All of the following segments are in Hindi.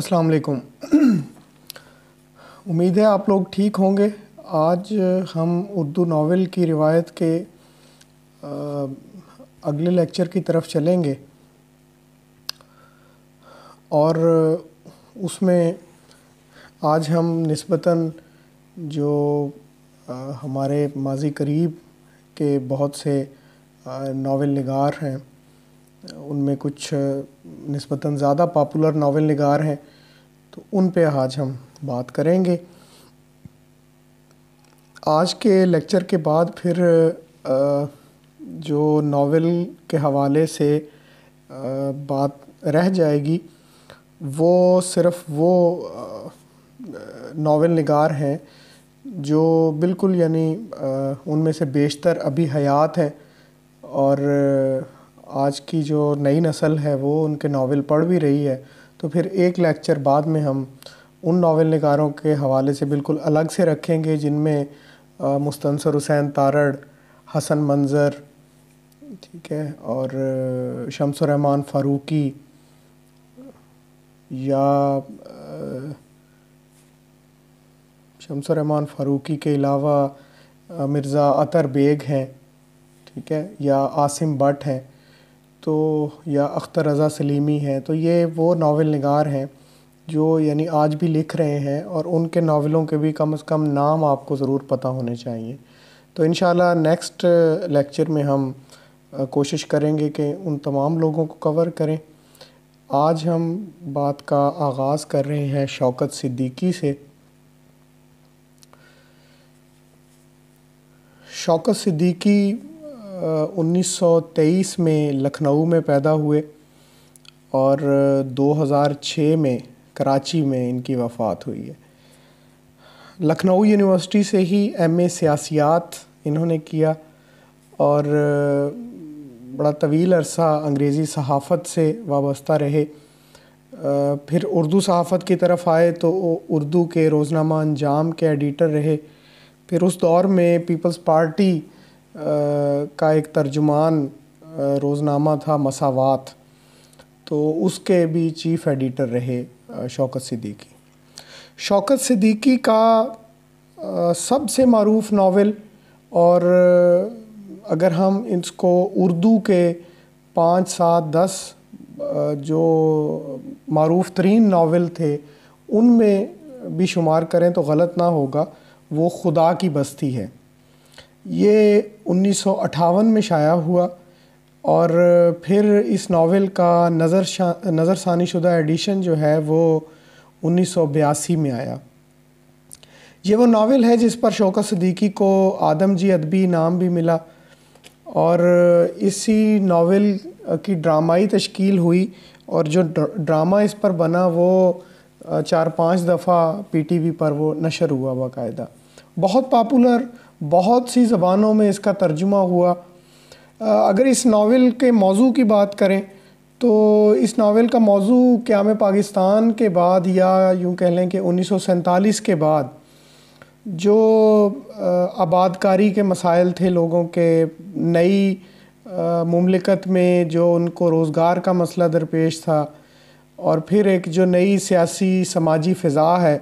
अस्सलाम वालेकुम उम्मीद है आप लोग ठीक होंगे आज हम उर्दू नावल की रिवायत के अगले लेक्चर की तरफ चलेंगे और उसमें आज हम नस्बता जो हमारे माजी करीब के बहुत से नावल नगार हैं उनमें कुछ नस्बता ज़्यादा पॉपुलर नावल नगार हैं तो उन पे आज हम बात करेंगे आज के लेक्चर के बाद फिर जो नावल के हवाले से बात रह जाएगी वो सिर्फ वो नावल नगार हैं जो बिल्कुल यानी उनमें से बेशतर अभी हयात हैं और आज की जो नई नस्ल है वो उनके नावल पढ़ भी रही है तो फिर एक लेक्चर बाद में हम उन नावल नगारों के हवाले से बिल्कुल अलग से रखेंगे जिनमें मुस्तनसर हुसैन तारड़ हसन मंज़र ठीक है और शमसरहमान फ़ारूकी या शमसरहमान फ़ारूकी के अलावा मिर्ज़ा अतर बेग हैं ठीक है या आसिम भट्ट हैं तो या अख्तर रज़ा सलीमी हैं तो ये वो नावल नगार हैं जो यानी आज भी लिख रहे हैं और उनके नावलों के भी कम से कम नाम आपको ज़रूर पता होने चाहिए तो इन नेक्स्ट लेक्चर में हम कोशिश करेंगे कि उन तमाम लोगों को कवर करें आज हम बात का आगाज़ कर रहे हैं शौकत सिद्दीकी से शौकत सिद्दीकी 1923 में लखनऊ में पैदा हुए और 2006 में कराची में इनकी वफ़ात हुई है लखनऊ यूनिवर्सिटी से ही एम ए सियासियात इन्होंने किया और बड़ा तवील अरसा अंग्रेज़ी सहाफ़त से वाबस्ता रहे फिर उर्दू सहाफ़त की तरफ आए तो उर्दू के रोज़नामा अंजाम के एडिटर रहे फिर उस दौर में पीपल्स पार्टी का एक तर्जुमान रोज़नामा था मसावात तो उसके भी चीफ एडिटर रहे शौकत सिद्दीकी शौकत सिद्दीकी का सबसे मरूफ नावल और अगर हम इसको उर्दू के पाँच सात दस जो मरूफ तरीन नावल थे उनमें भी शुमार करें तो गलत ना होगा वो खुदा की बस्ती है ये उन्नीस में शाया हुआ और फिर इस नावल का नज़र नज़रसानी शुदा एडिशन जो है वो उन्नीस में आया ये वो नावल है जिस पर शोका सदीकी को आदम जी अदबी इनाम भी मिला और इसी नावल की ड्रामाई तश्कील हुई और जो ड्रामा इस पर बना वो चार पांच दफ़ा पीटीवी पर वो नशर हुआ बाकायदा बहुत पॉपुलर बहुत सी ज़बानों में इसका तर्जुमा हुआ अगर इस नावल के मौजू की बात करें तो इस नावल का मौजू क़्याम पाकिस्तान के बाद या यूँ कह लें कि उन्नीस के बाद जो आबादकारी के मसाइल थे लोगों के नई ममलिकत में जो उनको रोज़गार का मसला दरपेश था और फिर एक जो नई सियासी समाजी फ़िज़ा है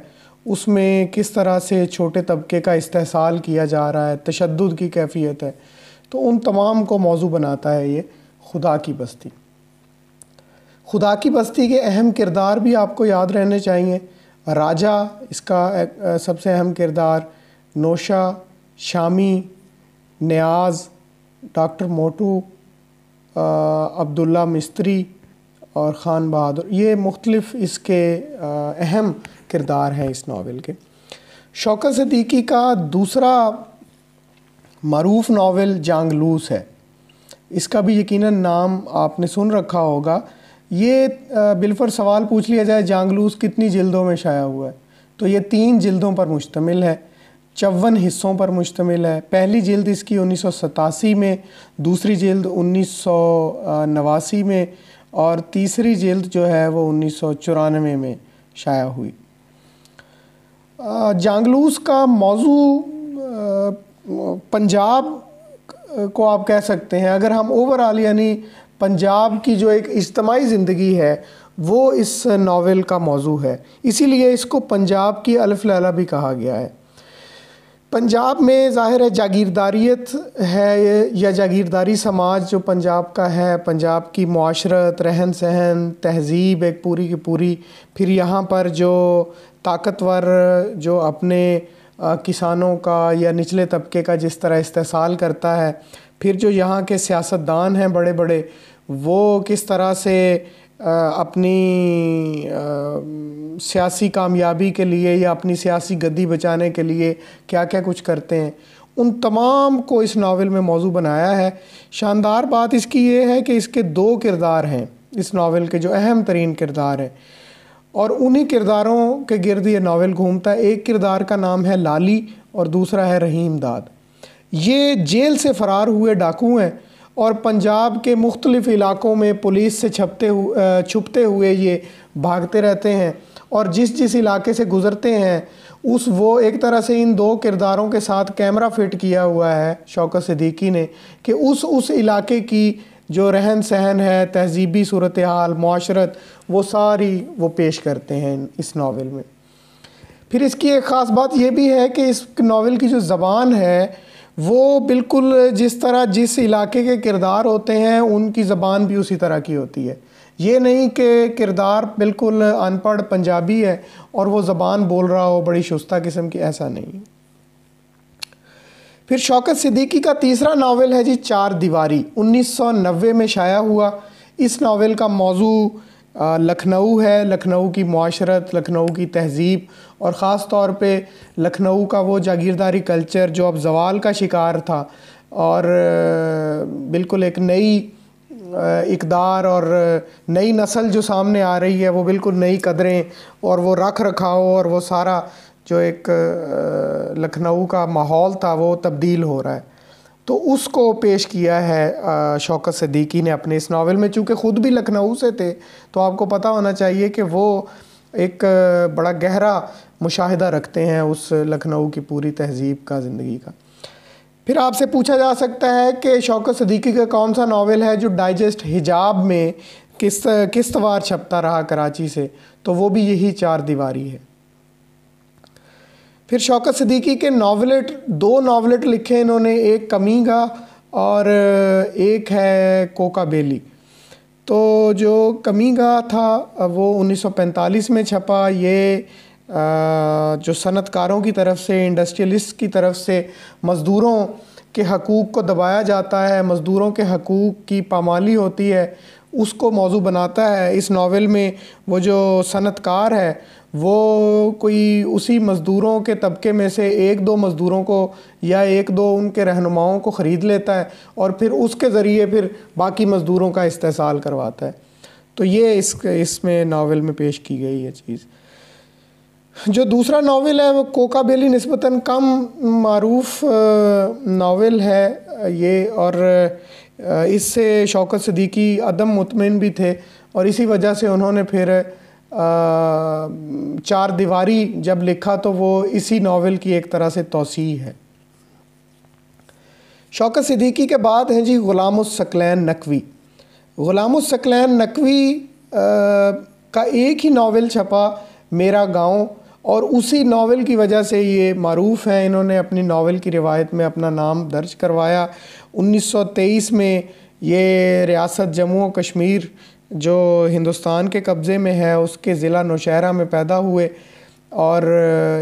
उसमें किस तरह से छोटे तबके का इस्तेसाल किया जा रहा है तशद की कैफियत है तो उन तमाम को मौजू बनाता है ये खुदा की बस्ती खुदा की बस्ती के अहम किरदार भी आपको याद रहने चाहिए राजा इसका सबसे अहम किरदार नोशा शामी न्याज डॉक्टर मोटू अब्दुल्ला मिस्त्री और ख़ान बहादुर ये मुख्तलफ़ इसके अहम किरदार हैं इस नावल के शौकत सदीकी का दूसरा मरूफ नावल जांगलूस है इसका भी यकीनन नाम आपने सुन रखा होगा ये बिलफर सवाल पूछ लिया जाए जांगलूस कितनी जिल्दों में शाया हुआ है तो ये तीन जिल्दों पर मुश्तमिल है चौवन हिस्सों पर मुश्तमिल है पहली जिल्द इसकी उन्नीस में दूसरी जिल्द उन्नीस में और तीसरी जिल्द जो है वो उन्नीस में शाया हुई जांगलूस का मौजू पंजाब को आप कह सकते हैं अगर हम ओवरऑल यानी पंजाब की जो एक इज्तमाही ज़िंदगी है वो इस नावल का मौजू है इसीलिए इसको पंजाब की अलफ लैला भी कहा गया है पंजाब में ज़ाहिर है जागीरदारीत है या जागीरदारी समाज जो पंजाब का है पंजाब की माशरत रहन सहन तहज़ीब एक पूरी की पूरी फिर यहाँ पर जो ताकतवर जो अपने किसानों का या निचले तबके का जिस तरह इस्तेसाल करता है फिर जो यहाँ के सियासतदान हैं बड़े बड़े वो किस तरह से अपनी सियासी कामयाबी के लिए या अपनी सियासी गद्दी बचाने के लिए क्या क्या कुछ करते हैं उन तमाम को इस नावल में मौजू बनाया है शानदार बात इसकी ये है कि इसके दो किरदार हैं इस नावल के जो अहम तरीन किरदार हैं और उन्हीं किरदारों के गिरद ये नावल घूमता है एक किरदार का नाम है लाली और दूसरा है रहीम दाद ये जेल से फ़रार हुए डाकू हैं और पंजाब के मुख्तलिफ़ इलाक़ों में पुलिस से छपते हुए छुपते हुए ये भागते रहते हैं और जिस जिस इलाके से गुज़रते हैं उस वो एक तरह से इन दो किरदारों के साथ कैमरा फिट किया हुआ है शौकत सिद्दीकी ने कि उस उस इलाके की जो रहन सहन है तहजीबी सूरत हाल माशरत वो सारी वो पेश करते हैं इस नावल में फिर इसकी एक ख़ास बात यह भी है कि इस नावल की जो ज़बान है वो बिल्कुल जिस तरह जिस इलाके के किरदार होते हैं उनकी ज़बान भी उसी तरह की होती है ये नहीं कि किरदार बिल्कुल अनपढ़ पंजाबी है और वो ज़बान बोल रहा हो बड़ी शुस्ता किस्म की ऐसा नहीं फिर शौकत सिद्दीकी का तीसरा नावल है जी चार दीवारी 1990 में शाया हुआ इस नावल का मौजू लखनऊ है लखनऊ की माशरत लखनऊ की तहज़ीब और ख़ास तौर पे लखनऊ का वो जागीरदारी कल्चर जो अब जवाल का शिकार था और बिल्कुल एक नई इकदार और नई नस्ल जो सामने आ रही है वो बिल्कुल नई कदरें और वो रख रखाव और वो सारा जो एक लखनऊ का माहौल था वो तब्दील हो रहा है तो उसको पेश किया है शौकत सदीकी ने अपने इस नावल में चूँकि ख़ुद भी लखनऊ से थे तो आपको पता होना चाहिए कि वो एक बड़ा गहरा मुशाहिदा रखते हैं उस लखनऊ की पूरी तहजीब का ज़िंदगी का फिर आपसे पूछा जा सकता है कि शौकत सदीकी का कौन सा नावल है जो डाइजेस्ट हिजाब में किस किस्तवार छपता रहा कराची से तो वो भी यही चार दीवारी है फिर शौकत सदीकी के नावलेट दो नावलेट लिखे इन्होंने एक कमीगा और एक है कोका बेली तो जो कमीगा था वो 1945 में छपा ये जो सनतकारों की तरफ से इंडस्ट्रियलिस्ट की तरफ से मज़दूरों के हकूक़ को दबाया जाता है मज़दूरों के हकूक़ की पामाली होती है उसको मौजू बनाता है इस नावल में वो जो सनतकार है वो कोई उसी मज़दूरों के तबके में से एक दो मज़दूरों को या एक दो उनके रहनुमाओं को ख़रीद लेता है और फिर उसके ज़रिए फिर बाकी मज़दूरों का इस्तेसाल करवाता है तो ये इस इसमें नावल में पेश की गई है चीज़ जो दूसरा नावल है वो कोका बेली नस्बता कम मरूफ नावल है ये और इससे शौकत सदीकी अदम मुतमिन भी थे और इसी वजह से उन्होंने फिर चार दीवारी जब लिखा तो वो इसी नावल की एक तरह से तोसी है शौकत सदीकी के बाद हैं जी ग़ुलाम सकलैन नकवी ग़ुलाम सकलैन नकवी आ, का एक ही नावल छपा मेरा गांव और उसी नावल की वजह से ये मरूफ़ हैं इन्होंने अपनी नावल की रिवायत में अपना नाम दर्ज करवाया 1923 में ये रियासत जम्मू कश्मीर जो हिंदुस्तान के कब्ज़े में है उसके ज़िला नौशहरा में पैदा हुए और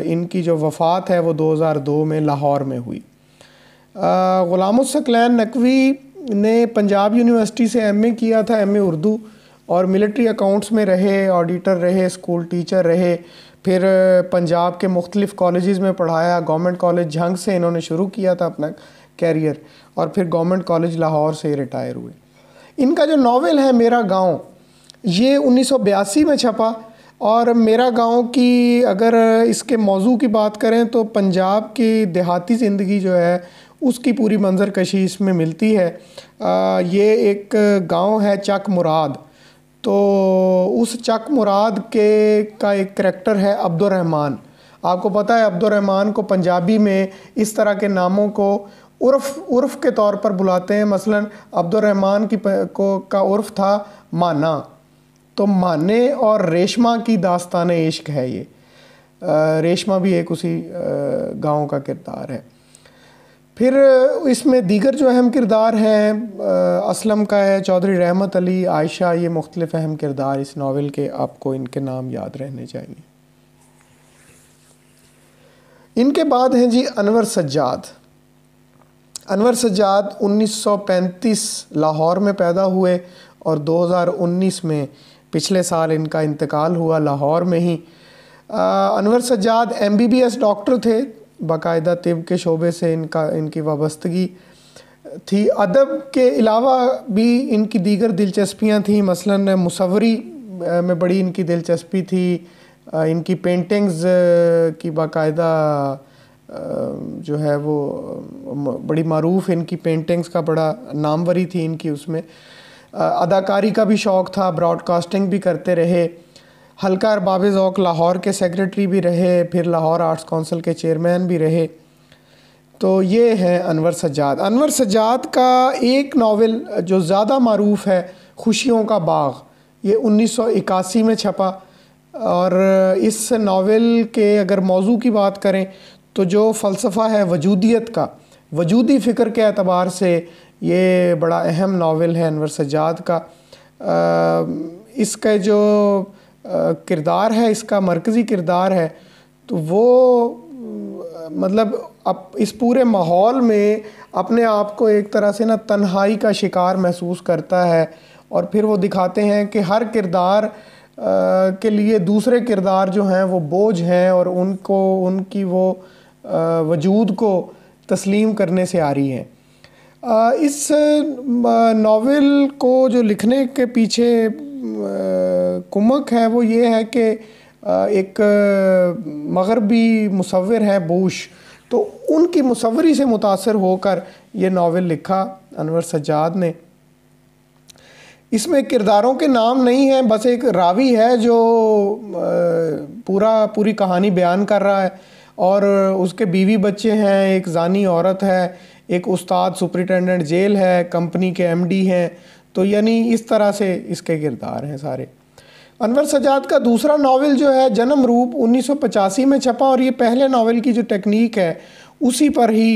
इनकी जो वफ़ात है वो 2002 में लाहौर में हुई सकलैन नकवी ने पंजाब यूनिवर्सिटी से एमए किया था एमए उर्दू और मिलिट्री अकाउंट्स में रहे ऑडिटर रहे स्कूल टीचर रहे फिर पंजाब के मुख्तलिफ़ कॉलेज़ में पढ़ाया गवर्नमेंट कॉलेज झंग से इन्होंने शुरू किया था अपना कैरियर और फिर गवर्नमेंट कॉलेज लाहौर से रिटायर हुए इनका जो नावल है मेरा गाँव ये उन्नीस में छपा और मेरा गांव की अगर इसके मौजू की बात करें तो पंजाब की देहाती ज़िंदगी जो है उसकी पूरी मंजर कशी इसमें मिलती है आ, ये एक गांव है चक मुराद तो उस चक मुराद के का एक करेक्टर है अब्दुलरहमान आपको पता है अब्दुलरहमान को पंजाबी में इस तरह के नामों को उर्फ उर्फ के तौर पर बुलाते हैं मसलन अब्दुलरहमान की को का उर्फ था माना तो माने और रेशमा की दास्तान इश्क है ये रेशमा भी एक उसी गांव का किरदार है फिर इसमें दीगर जो अहम किरदार हैं असलम का है चौधरी रहमत अली आयशा ये मुख्तलिफ अहम किरदार इस नावल के आपको इनके नाम याद रहने चाहिए इनके बाद हैं जी अनवर सज्जाद अनवर सज्जाद 1935 लाहौर में पैदा हुए और 2019 में पिछले साल इनका इंतकाल हुआ लाहौर में ही आ, अनवर सज्जाद एमबीबीएस डॉक्टर थे बाकायदा तिब के शोबे से इनका इनकी वाबस्तगी थी अदब के अलावा भी इनकी दीगर दिलचस्पियाँ थीं मसलन मुसवरी में बड़ी इनकी दिलचस्पी थी इनकी पेंटिंग्स की बाकायदा जो है वो बड़ी मरूफ़ इनकी पेंटिंग्स का बड़ा नामवरी थी इनकी उसमें अदाकारी का भी शौक़ था ब्रॉडकास्टिंग भी करते रहे हल्का अरबाब ओक लाहौर के सेक्रेटरी भी रहे फिर लाहौर आर्ट्स काउंसिल के चेयरमैन भी रहे तो ये है अनवर सज्जाद अनवर सज्जाद का एक नावल जो ज़्यादा मरूफ़ है खुशियों का बाग ये 1981 में छपा और इस नावल के अगर मौजू की बात करें तो जो फ़लसफ़ा है वजूदियत का वजूदी फ़िक्र के अतबार से ये बड़ा अहम नावल है अनवर सजाद का इसका जो किरदार है इसका मरकज़ी किरदार है तो वो मतलब अब इस पूरे माहौल में अपने आप को एक तरह से ना तन्हाई का शिकार महसूस करता है और फिर वो दिखाते हैं कि हर किरदार के लिए दूसरे किरदार जो हैं वो बोझ हैं और उनको उनकी वो वजूद को तस्लीम करने से आ रही हैं इस नावल को जो लिखने के पीछे कुमक है वो ये है कि एक मगरबी मुसविर है बूश तो उनकी मुसवरी से मुतासर होकर यह नावल लिखा अनवर सज्जाद ने इसमें किरदारों के नाम नहीं हैं बस एक रावी है जो पूरा पूरी कहानी बयान कर रहा है और उसके बीवी बच्चे हैं एक जानी औरत है एक उस्ताद सुपरिटेंडेंट जेल है कंपनी के एमडी हैं तो यानी इस तरह से इसके किरदार हैं सारे अनवर सजाद का दूसरा नावल जो है जन्म रूप उन्नीस में छपा और ये पहले नावल की जो टेक्निक है उसी पर ही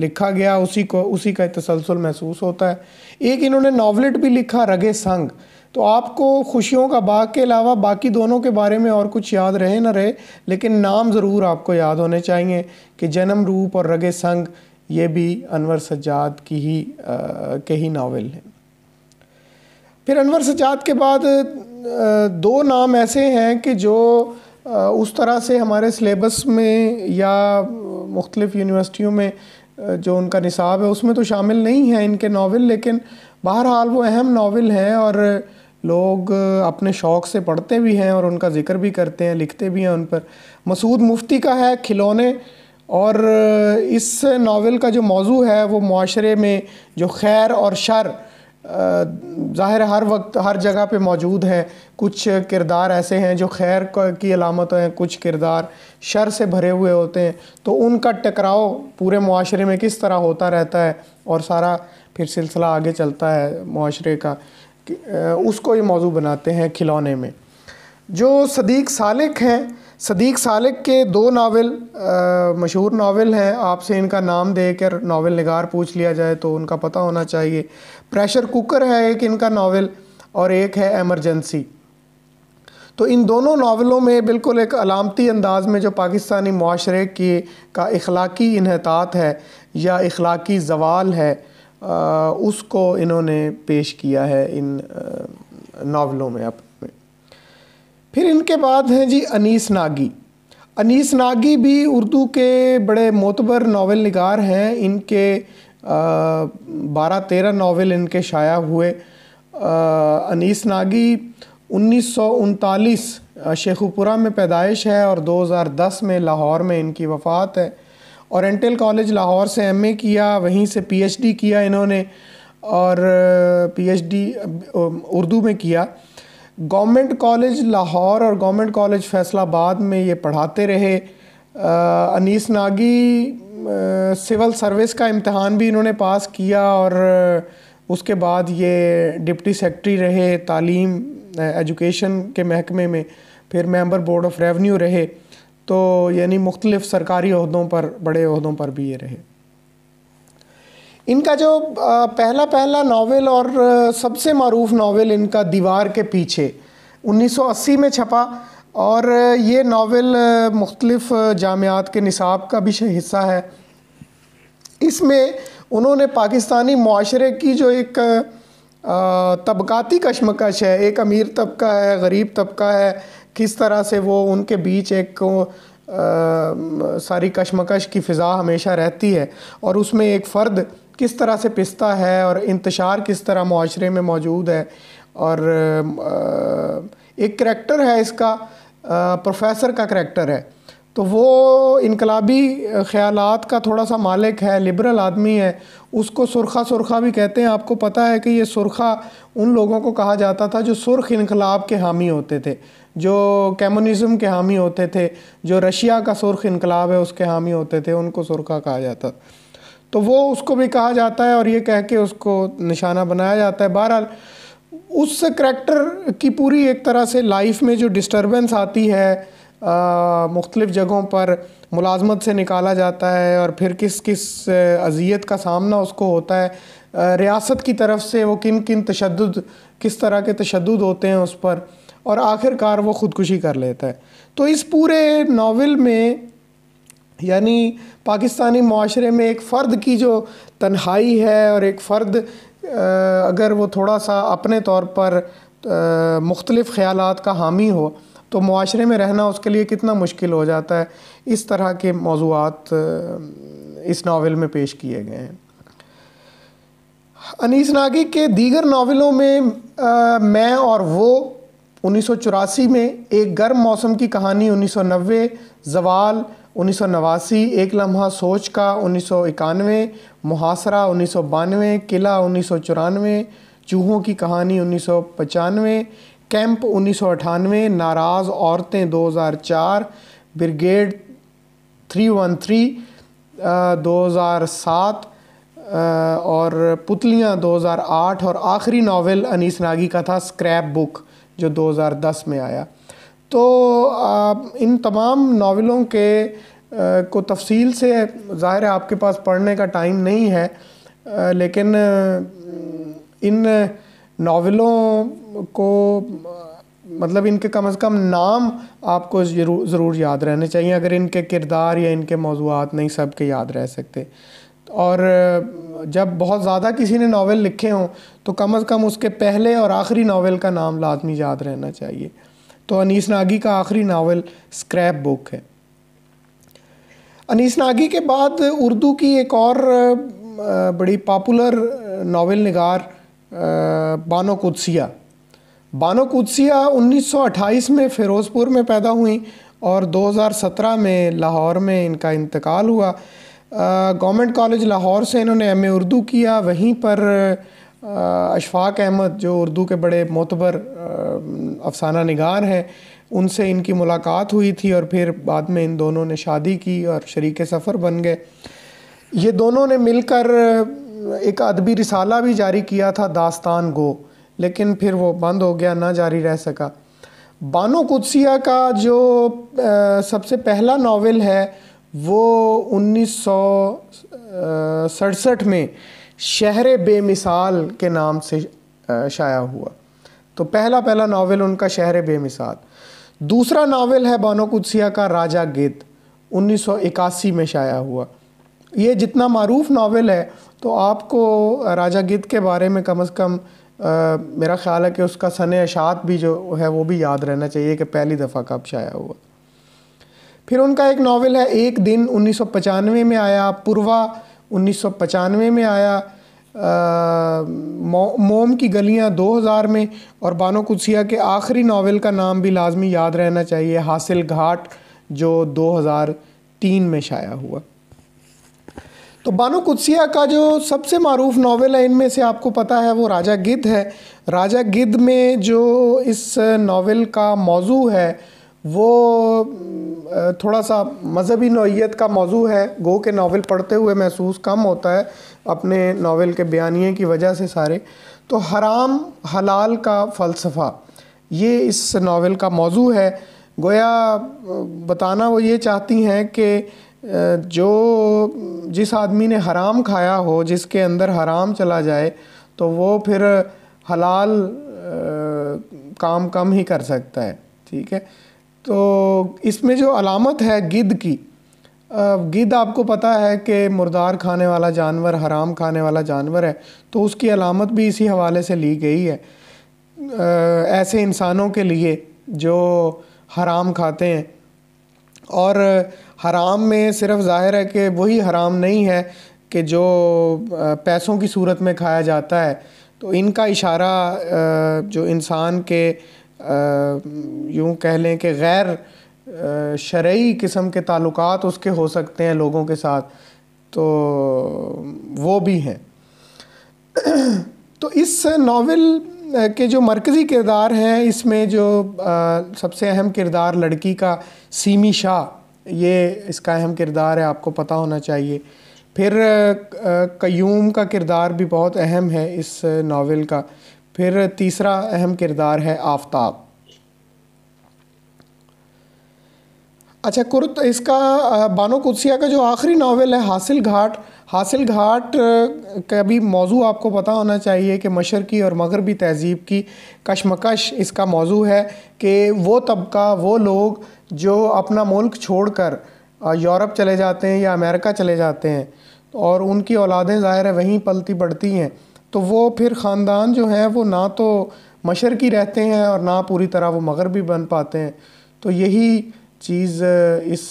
लिखा गया उसी को उसी का तसलसल महसूस होता है एक इन्होंने नावलेट भी लिखा रगे संग तो आपको खुशियों का बाग के अलावा बाकी दोनों के बारे में और कुछ याद रहे ना रहे लेकिन नाम ज़रूर आपको याद होने चाहिए कि जन्म रूप और रगे संग ये भी अनवर सज्जाद की ही आ, के ही नावल हैं फिर अनवर सज्जाद के बाद दो नाम ऐसे हैं कि जो उस तरह से हमारे सिलेबस में या मुख्तलिफ़ यूनिवर्सिटियों में जो उनका निसाब है उसमें तो शामिल नहीं है इनके नावल लेकिन बहरहाल वो अहम नावल हैं और लोग अपने शौक़ से पढ़ते भी हैं और उनका ज़िक्र भी करते हैं लिखते भी हैं उन पर मसूद मुफ्ती का है खिलौने और इस नावल का जो मौजू है वो माशरे में जो खैर और शर ज़ाहिर हर वक्त हर जगह पे मौजूद है कुछ किरदार ऐसे हैं जो खैर की अलामत हैं कुछ किरदार शर से भरे हुए होते हैं तो उनका टकराव पूरे माशरे में किस तरह होता रहता है और सारा फिर सिलसिला आगे चलता है माशरे का उसको ये मौजू बनाते हैं खिलौने में जो सदीक सालिक हैं सदीक सालिक के दो नावल मशहूर नावल हैं आपसे इनका नाम देकर नावल नगार पूछ लिया जाए तो उनका पता होना चाहिए प्रेशर कुकर है एक इनका नावल और एक है एमरजेंसी तो इन दोनों नावलों में बिल्कुल एक अलामती अंदाज में जो पाकिस्तानी माशरे की का इखलाकी इनहतात है या इखलाकी जवाल है उसको इन्होंने पेश किया है इन नावलों में अपने फिर इनके बाद हैं जी अनीस नागी अनीस नागी भी उर्दू के बड़े मोतबर नावल नगार हैं इनके बारह तेरह नावल इनके शाया हुए अनीस नागी उन्नीस सौ उनतालीस शेखुपुरा में पैदाइश है और 2010 में लाहौर में इनकी वफ़ात है औरटल कॉलेज लाहौर से एमए किया वहीं से पीएचडी किया इन्होंने और पीएचडी उर्दू में किया गवर्नमेंट कॉलेज लाहौर और गवर्नमेंट कॉलेज फैसलाबाद में ये पढ़ाते रहे अनीस नागी सिविल सर्विस का इम्तहान भी इन्होंने पास किया और उसके बाद ये डिप्टी सेक्रेटरी रहे तालीम एजुकेशन के महकमे में फिर मेंबर बोर्ड ऑफ रेवेन्यू रहे तो यानी मुख्तलिफ सरकारी अहदों पर बड़े अहदों पर भी ये रहे इनका जो पहला पहला नावल और सबसे मरूफ नावल इनका दीवार के पीछे 1980 में छपा और ये नावल मुख्तलिफ जामियात के निसाब का भी हिस्सा है इसमें उन्होंने पाकिस्तानी माशरे की जो एक तबकाती कशमकश है एक अमीर तबका है गरीब तबका है किस तरह से वो उनके बीच एक आ, सारी कशमकश की फ़िज़ा हमेशा रहती है और उसमें एक फ़र्द किस तरह से पिसता है और इंतशार किस तरह माशरे में मौजूद है और आ, एक करैक्टर है इसका आ, प्रोफेसर का करेक्टर है तो वो इनकलाबी ख्याल का थोड़ा सा मालिक है लिबरल आदमी है उसको सुरखा सुरखा भी कहते हैं आपको पता है कि ये सुरखा उन लोगों को कहा जाता था जो सुर्ख इनकलाब के हामी होते थे जो कम्युनिज्म के हामी होते थे जो रशिया का सुरख इनकलाब है उसके हामी होते थे उनको सुरखा कहा जाता तो वो उसको भी कहा जाता है और ये कह के उसको निशाना बनाया जाता है बहरहाल उस करेक्टर की पूरी एक तरह से लाइफ में जो डिस्टर्बेंस आती है मुख्तलिफ़ जगहों पर मुलाजमत से निकाला जाता है और फिर किस किस अजियत का सामना उसको होता है रियासत की तरफ से वो किन किन तशद किस तरह के तशद होते हैं उस पर और आखिरकार वो ख़ुदकुशी कर लेता है तो इस पूरे नावल में यानी पाकिस्तानी माशरे में एक फ़र्द की जो तन्हाई है और एक फ़र्द अगर वो थोड़ा सा अपने तौर पर मुख्तलिफ़ ख्याल का हामी हो तो माशरे में रहना उसके लिए कितना मुश्किल हो जाता है इस तरह के मौजूद इस नावल में पेश किए गए हैं अनीस नागी के दीगर नावलों में आ, मैं और वो उन्नीस में एक गर्म मौसम की कहानी 1990 जवाल उन्नीस एक लम्हा सोच का उन्नीस सौ इक्यानवे मुहासरा उन्नीस किला उन्नीस चूहों की कहानी उन्नीस कैंप उन्नीस नाराज़ औरतें 2004 ब्रिगेड 313 2007 और पुतलियाँ 2008 और आखिरी नावल अनीस नागी का था स्क्रैप बुक जो 2010 में आया तो इन तमाम नावलों के को तफसील से ज़ाहिर है आपके पास पढ़ने का टाइम नहीं है लेकिन इन नावलों को मतलब इनके कम से कम नाम आपको ज़रूर याद रहने चाहिए अगर इनके किरदार या इनके मौजूद नहीं सब के याद रह सकते और जब बहुत ज़्यादा किसी ने नावल लिखे हों तो कम अज़ कम उसके पहले और आखिरी नावल का नाम लाजमी याद रहना चाहिए तो अनीस नागी का आखिरी नावल स्क्रैप बुक है अनीस नागी के बाद उर्दू की एक और बड़ी पॉपुलर नावल नगार बानो कुदसिया बानो कुदसिया 1928 में फ़िरोज़पुर में पैदा हुई और 2017 में लाहौर में इनका इंतकाल हुआ गवर्नमेंट कॉलेज लाहौर से इन्होंने एम उर्दू किया वहीं पर अशफाक अहमद जो उर्दू के बड़े मोतबर अफसाना निगार हैं उनसे इनकी मुलाकात हुई थी और फिर बाद में इन दोनों ने शादी की और शरीक सफ़र बन गए ये दोनों ने मिलकर एक अदबी रिसाला भी जारी किया था दास्तान गो लेकिन फिर वो बंद हो गया ना जारी रह सका बानो कुदसिया का जो आ, सबसे पहला नावल है वो उन्नीस सड़सठ में शहर बेमिसाल के नाम से शाया हुआ तो पहला पहला नावल उनका शहर बेमिसाल दूसरा नावल है बानो कुदसिया का राजा गिद्ध 1981 में शाया हुआ ये जितना मरूफ नावल है तो आपको राजा गिद्ध के बारे में कम अज़ कम आ, मेरा ख्याल है कि उसका सन अशात भी जो है वो भी याद रहना चाहिए कि पहली दफ़ा कब शाया हुआ फिर उनका एक नावल है एक दिन उन्नीस में आया पुरवा उन्नीस में आया आ, मौ, मोम की गलियां 2000 में और बानो कुसिया के आखिरी नावल का नाम भी लाजमी याद रहना चाहिए हासिल घाट जो 2003 में शाया हुआ तो बानो कुत्सिया का जो सबसे मरूफ नावल है इनमें से आपको पता है वो राजा गिद्ध है राजा गिद्ध में जो इस नावल का मौजू है वो थोड़ा सा मजहबी नौीयत का मौजू है गो के नावल पढ़ते हुए महसूस कम होता है अपने नावल के बयानी की वजह से सारे तो हराम हलाल का फ़लसफ़ा ये इस नावल का मौजू है गोया बताना वो ये चाहती हैं कि जो जिस आदमी ने हराम खाया हो जिसके अंदर हराम चला जाए तो वो फिर हलाल काम कम ही कर सकता है ठीक है तो इसमें जो अलामत है गिद्ध की गिद्ध आपको पता है कि मुर्दार खाने वाला जानवर हराम खाने वाला जानवर है तो उसकी अलामत भी इसी हवाले से ली गई है ऐसे इंसानों के लिए जो हराम खाते हैं और हराम में सिर्फ ज़ाहिर है कि वही हराम नहीं है कि जो पैसों की सूरत में खाया जाता है तो इनका इशारा जो इंसान के यूँ कह लें कि गैर शर्य किस्म के ताल्लुक उसके हो सकते हैं लोगों के साथ तो वो भी हैं तो इस नावल के जो मरकज़ी किरदार हैं इसमें जो सबसे अहम किरदार लड़की का सीमी शाह ये इसका अहम किरदार है आपको पता होना चाहिए फिर कयूम का किरदार भी बहुत अहम है इस नावल का फिर तीसरा अहम किरदार है आफ्ताब अच्छा कुरुत इसका बानो कुदसिया का जो आखिरी नावल है हासिल घाट हासिल घाट का भी मौजू आपको पता होना चाहिए कि मशरक़ी और मगरबी तहजीब की कशमकश इसका मौजू है कि वो तबका वो लोग जो अपना मुल्क छोड़ कर यूरोप चले जाते हैं या अमेरिका चले जाते हैं और उनकी औलादें ज़ाहिर है वहीं पलती बढ़ती हैं तो वो फिर ख़ानदान जो हैं वो ना तो मशरक़ी रहते हैं और ना पूरी तरह वो मगरबी बन पाते हैं तो यही चीज़ इस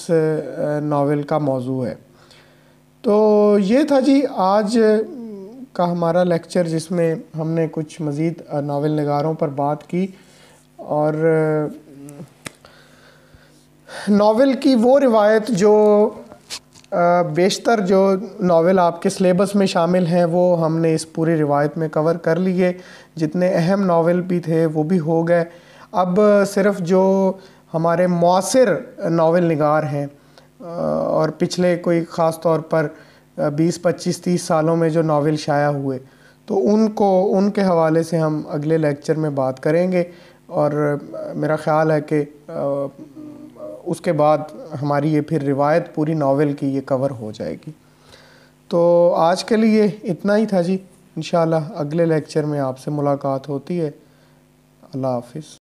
नावल का मौजू है तो ये था जी आज का हमारा लेक्चर जिसमें हमने कुछ मज़ीद नावल नगारों पर बात की और नावल की वो रिवायत जो बेशतर जो नावल आपके सिलेबस में शामिल हैं वो हमने इस पूरी रिवायत में कवर कर लिए जितने अहम नावल भी थे वो भी हो गए अब सिर्फ जो हमारे मौसर नावल नगार हैं और पिछले कोई ख़ास तौर पर 20 25 30 सालों में जो नावल शाया हुए तो उनको उनके हवाले से हम अगले लेक्चर में बात करेंगे और मेरा ख़्याल है कि उसके बाद हमारी ये फिर रिवायत पूरी नावल की ये कवर हो जाएगी तो आज के लिए इतना ही था जी इन अगले लेक्चर में आपसे मुलाकात होती है अल्लाह हाफ़